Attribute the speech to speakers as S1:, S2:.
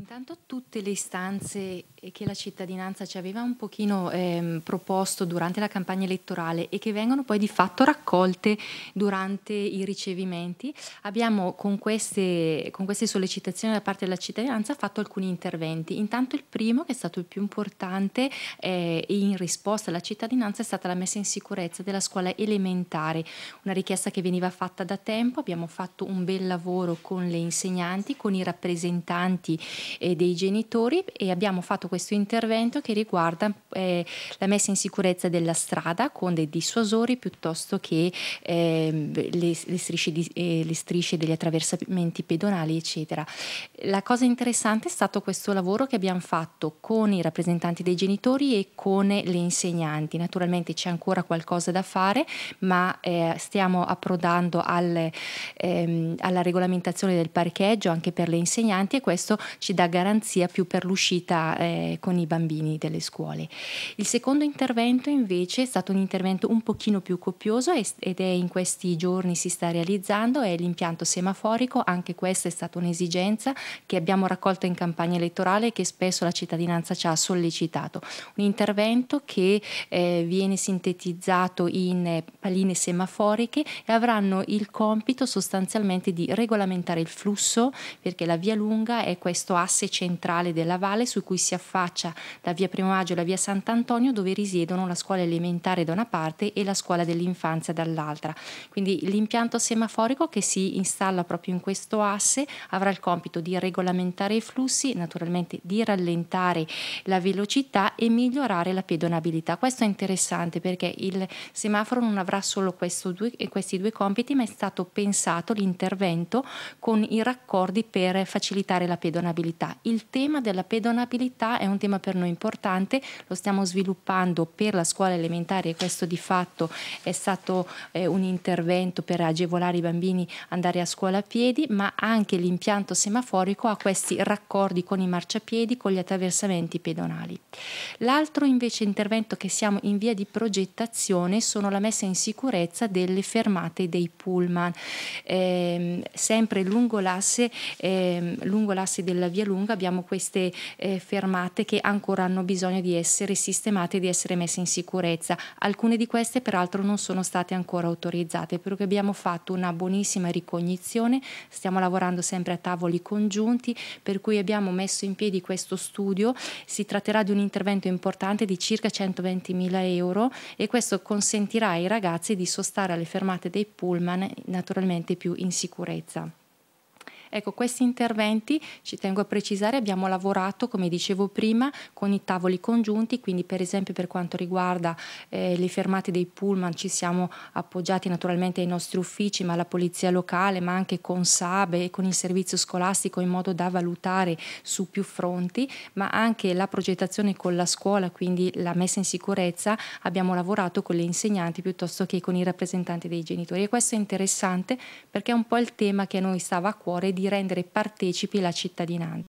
S1: Intanto tutte le istanze che la cittadinanza ci aveva un pochino ehm, proposto durante la campagna elettorale e che vengono poi di fatto raccolte durante i ricevimenti, abbiamo con queste, con queste sollecitazioni da parte della cittadinanza fatto alcuni interventi. Intanto il primo, che è stato il più importante eh, in risposta alla cittadinanza, è stata la messa in sicurezza della scuola elementare, una richiesta che veniva fatta da tempo, abbiamo fatto un bel lavoro con le insegnanti, con i rappresentanti eh, dei genitori e abbiamo fatto questo intervento che riguarda eh, la messa in sicurezza della strada con dei dissuasori piuttosto che ehm, le, le, strisce di, eh, le strisce degli attraversamenti pedonali, eccetera. La cosa interessante è stato questo lavoro che abbiamo fatto con i rappresentanti dei genitori e con le insegnanti. Naturalmente c'è ancora qualcosa da fare, ma eh, stiamo approdando al, ehm, alla regolamentazione del parcheggio anche per le insegnanti e questo ci dà dà garanzia più per l'uscita eh, con i bambini delle scuole. Il secondo intervento invece è stato un intervento un pochino più copioso ed è in questi giorni si sta realizzando, è l'impianto semaforico, anche questa è stata un'esigenza che abbiamo raccolto in campagna elettorale e che spesso la cittadinanza ci ha sollecitato. Un intervento che eh, viene sintetizzato in eh, paline semaforiche e avranno il compito sostanzialmente di regolamentare il flusso perché la via lunga è questo asse l'asse centrale della valle su cui si affaccia la via Primo Maggio e la via Sant'Antonio dove risiedono la scuola elementare da una parte e la scuola dell'infanzia dall'altra. Quindi l'impianto semaforico che si installa proprio in questo asse avrà il compito di regolamentare i flussi, naturalmente di rallentare la velocità e migliorare la pedonabilità. Questo è interessante perché il semaforo non avrà solo due, questi due compiti, ma è stato pensato l'intervento con i raccordi per facilitare la pedonabilità pedonabilità. Il tema della pedonabilità è un tema per noi importante, lo stiamo sviluppando per la scuola elementare e questo di fatto è stato eh, un intervento per agevolare i bambini ad andare a scuola a piedi, ma anche l'impianto semaforico ha questi raccordi con i marciapiedi, con gli attraversamenti pedonali. L'altro invece intervento che siamo in via di progettazione sono la messa in sicurezza delle fermate dei pullman, eh, sempre lungo l'asse, eh, lungo l'asse della via lunga abbiamo queste eh, fermate che ancora hanno bisogno di essere sistemate e di essere messe in sicurezza. Alcune di queste peraltro non sono state ancora autorizzate, per cui abbiamo fatto una buonissima ricognizione, stiamo lavorando sempre a tavoli congiunti, per cui abbiamo messo in piedi questo studio, si tratterà di un intervento importante di circa 120 mila euro e questo consentirà ai ragazzi di sostare alle fermate dei pullman naturalmente più in sicurezza. Ecco, questi interventi, ci tengo a precisare, abbiamo lavorato, come dicevo prima, con i tavoli congiunti, quindi per esempio per quanto riguarda eh, le fermate dei pullman ci siamo appoggiati naturalmente ai nostri uffici, ma alla polizia locale, ma anche con Sabe e con il servizio scolastico in modo da valutare su più fronti, ma anche la progettazione con la scuola, quindi la messa in sicurezza, abbiamo lavorato con le insegnanti piuttosto che con i rappresentanti dei genitori e questo è interessante perché è un po' il tema che a noi stava a cuore di di rendere partecipi la cittadinanza.